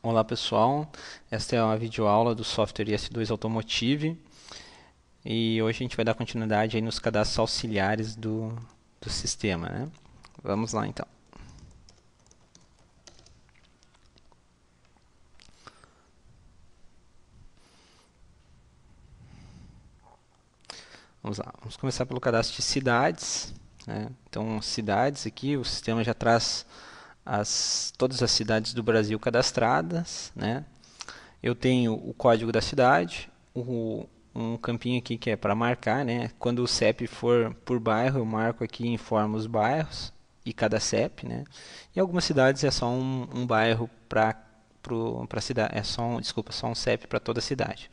Olá pessoal, esta é uma videoaula do software IS2 Automotive e hoje a gente vai dar continuidade aí nos cadastros auxiliares do, do sistema. Né? Vamos lá então. Vamos lá, vamos começar pelo cadastro de cidades. Né? Então cidades aqui, o sistema já traz as, todas as cidades do Brasil cadastradas, né? Eu tenho o código da cidade, o, um campinho aqui que é para marcar, né? Quando o CEP for por bairro, eu marco aqui e informo os bairros e cada CEP, né? Em algumas cidades é só um, um bairro para para a cidade, é só um, desculpa, só um CEP para toda a cidade.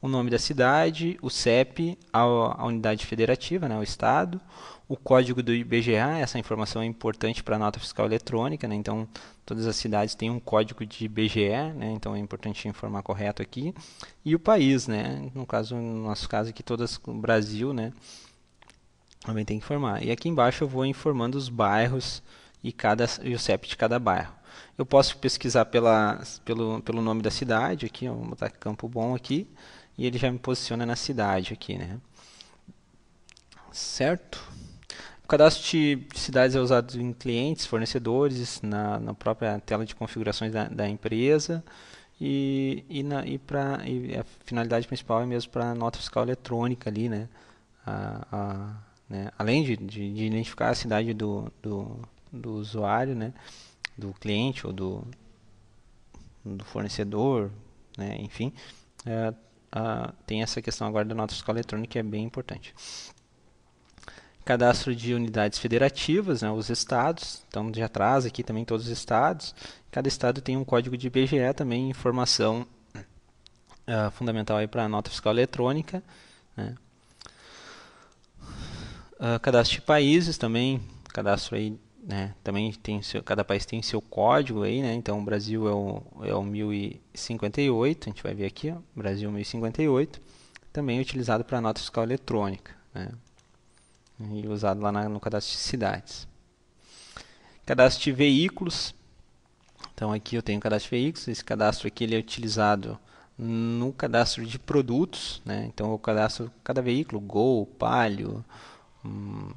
O nome da cidade, o CEP, a, a unidade federativa, né, o estado, o código do IBGA, essa informação é importante para a nota fiscal eletrônica, né, então todas as cidades têm um código de IBGE, né, então é importante informar correto aqui, e o país, né, no caso, no nosso caso aqui, todas o Brasil, né, também tem que informar. E aqui embaixo eu vou informando os bairros e, cada, e o CEP de cada bairro. Eu posso pesquisar pela, pelo, pelo nome da cidade aqui, vamos vou botar Campo Bom aqui, e ele já me posiciona na cidade aqui, né? Certo? O cadastro de cidades é usado em clientes, fornecedores, na, na própria tela de configurações da, da empresa e, e, na, e, pra, e a finalidade principal é mesmo para a nota fiscal eletrônica ali, né? A, a, né? Além de, de, de, identificar a cidade do, do, do usuário, né? do cliente ou do, do fornecedor, né? enfim, é, a, tem essa questão agora da nota fiscal eletrônica que é bem importante. Cadastro de unidades federativas, né? os estados, então já traz aqui também todos os estados. Cada estado tem um código de IBGE também, informação uh, fundamental para a nota fiscal eletrônica. Né? Uh, cadastro de países também, cadastro aí né? Também tem seu, cada país tem seu código aí, né? Então o Brasil é o, é o 1058, a gente vai ver aqui, ó, Brasil 1058, também utilizado para nota fiscal eletrônica, né? E usado lá na, no cadastro de cidades. Cadastro de veículos. Então aqui eu tenho o cadastro de veículos, esse cadastro aqui ele é utilizado no cadastro de produtos, né? Então eu cadastro cada veículo, Gol, Palio, hum,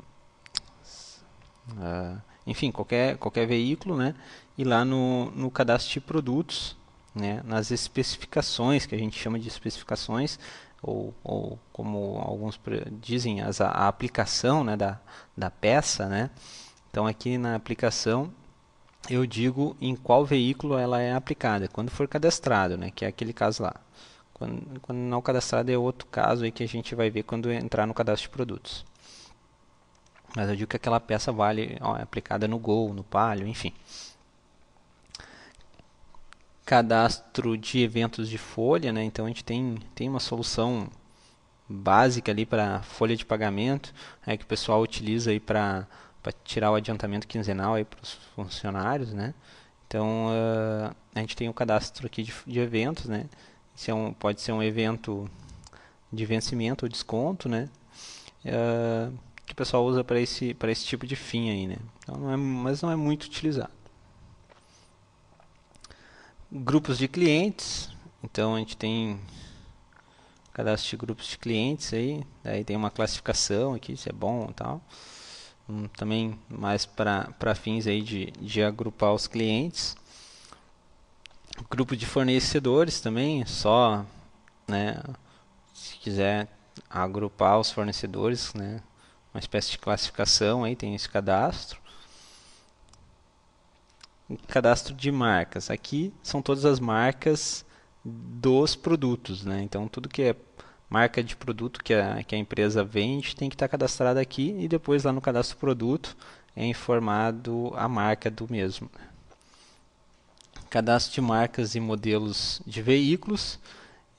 uh, enfim, qualquer, qualquer veículo, né? E lá no, no cadastro de produtos, né? Nas especificações, que a gente chama de especificações, ou, ou como alguns dizem, as, a, a aplicação né? da, da peça, né? Então aqui na aplicação eu digo em qual veículo ela é aplicada, quando for cadastrado, né? Que é aquele caso lá. Quando, quando não cadastrado é outro caso aí que a gente vai ver quando entrar no cadastro de produtos. Mas eu digo que aquela peça vale ó, é aplicada no Gol, no Palio, enfim. Cadastro de eventos de folha, né? Então a gente tem, tem uma solução básica ali para folha de pagamento, né, que o pessoal utiliza aí para tirar o adiantamento quinzenal aí para os funcionários, né? Então uh, a gente tem o um cadastro aqui de, de eventos, né? Isso é um, pode ser um evento de vencimento ou desconto, né? Uh, que o pessoal usa para esse, esse tipo de fim aí, né? Então, não é, mas não é muito utilizado. Grupos de clientes, então a gente tem cadastro de grupos de clientes aí, daí tem uma classificação aqui, se é bom e tal. Hum, também mais para fins aí de, de agrupar os clientes. Grupo de fornecedores também, só né, se quiser agrupar os fornecedores, né, uma espécie de classificação aí, tem esse cadastro. Um cadastro de marcas. Aqui são todas as marcas dos produtos, né? Então tudo que é marca de produto que a, que a empresa vende tem que estar cadastrado cadastrada aqui e depois lá no cadastro produto é informado a marca do mesmo. Né? Cadastro de marcas e modelos de veículos.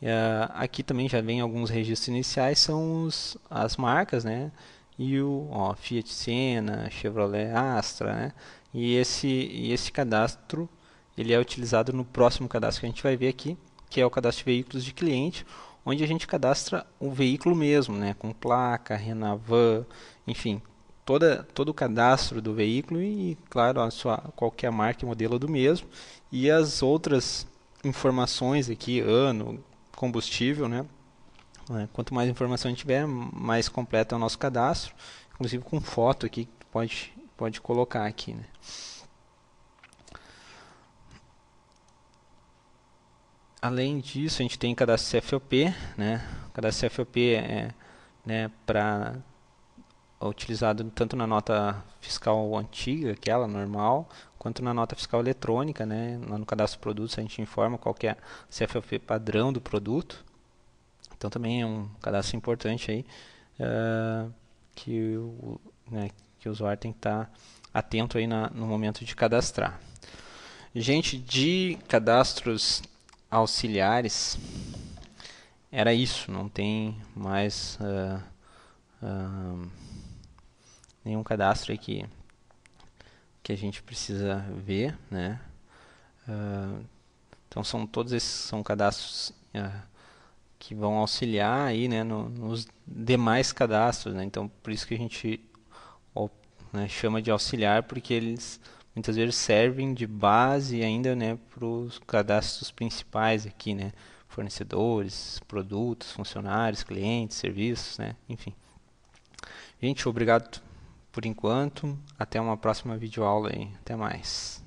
Uh, aqui também já vem alguns registros iniciais, são os, as marcas, né? e o ó, Fiat Siena, Chevrolet Astra, né? E esse, e esse cadastro ele é utilizado no próximo cadastro que a gente vai ver aqui, que é o cadastro de veículos de cliente, onde a gente cadastra o veículo mesmo, né? Com placa, Renavan, enfim, toda, todo o cadastro do veículo e, claro, a sua, qualquer marca e modelo do mesmo. E as outras informações aqui, ano, combustível, né? Né? Quanto mais informação a gente tiver, mais completo é o nosso cadastro, inclusive com foto aqui que pode, pode colocar aqui. Né? Além disso, a gente tem cadastro CFOP, né? cadastro CFOP é né, para é utilizado tanto na nota fiscal antiga, aquela normal, quanto na nota fiscal eletrônica, né? Lá no cadastro de produtos a gente informa qual é a CFOP padrão do produto. Então também é um cadastro importante aí uh, que, o, né, que o usuário tem que estar tá atento aí na, no momento de cadastrar. Gente, de cadastros auxiliares, era isso, não tem mais uh, uh, nenhum cadastro aqui que, que a gente precisa ver, né? então são todos esses são cadastros eh, que vão auxiliar aí, né, no, nos demais cadastros, né? Então, por isso que a gente ó, né, chama de auxiliar, porque eles muitas vezes servem de base ainda, né, para os cadastros principais aqui, né? Fornecedores, produtos, funcionários, clientes, serviços, né? Enfim. Gente, obrigado por enquanto. Até uma próxima videoaula aí. Até mais.